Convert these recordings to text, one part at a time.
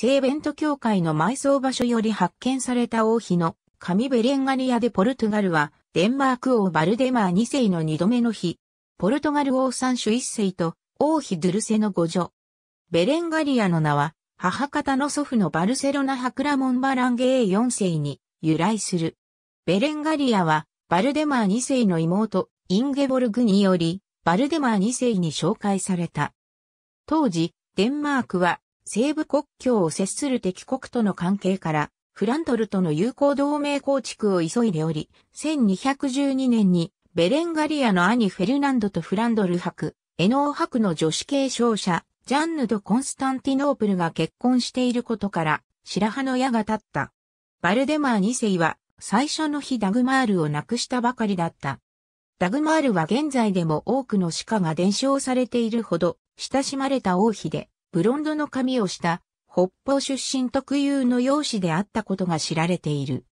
聖ベント教会の埋葬場所より発見された王妃の神ベレンガリアでポルトガルは、デンマーク王バルデマー2世の2度目の日、ポルトガル王三種1世と王妃ドゥルセの五女。ベレンガリアの名は、母方の祖父のバルセロナハクラモンバランゲー4世に由来する。ベレンガリアは、バルデマー2世の妹、インゲボルグにより、バルデマー2世に紹介された。当時、デンマークは西部国境を接する敵国との関係から、フランドルとの友好同盟構築を急いでおり、1212年にベレンガリアの兄フェルナンドとフランドル博、エノー博の女子継承者、ジャンヌとコンスタンティノープルが結婚していることから、白羽の矢が立った。バルデマー2世は、最初の日ダグマールを亡くしたばかりだった。ダグマールは現在でも多くの鹿が伝承されているほど、親しまれた王妃で、ブロンドの髪をした、北方出身特有の容姿であったことが知られている。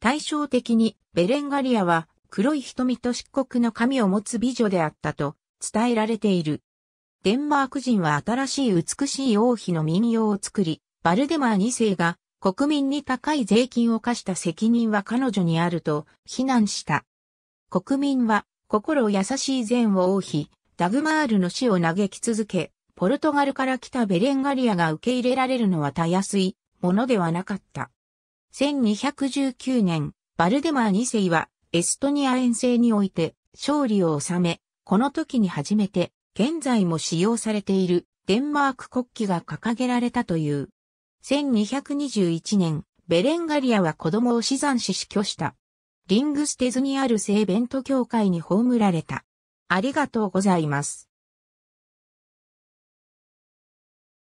対照的に、ベレンガリアは、黒い瞳と漆黒の髪を持つ美女であったと伝えられている。デンマーク人は新しい美しい王妃の民謡を作り、バルデマー2世が国民に高い税金を課した責任は彼女にあると非難した。国民は心優しい前王妃、ダグマールの死を嘆き続け、ポルトガルから来たベレンガリアが受け入れられるのはたやすいものではなかった。1219年、バルデマー2世はエストニア遠征において勝利を収め、この時に初めて現在も使用されているデンマーク国旗が掲げられたという。1221年、ベレンガリアは子供を死産し死去した。リングステズにある聖ベント教会に葬られた。ありがとうございます。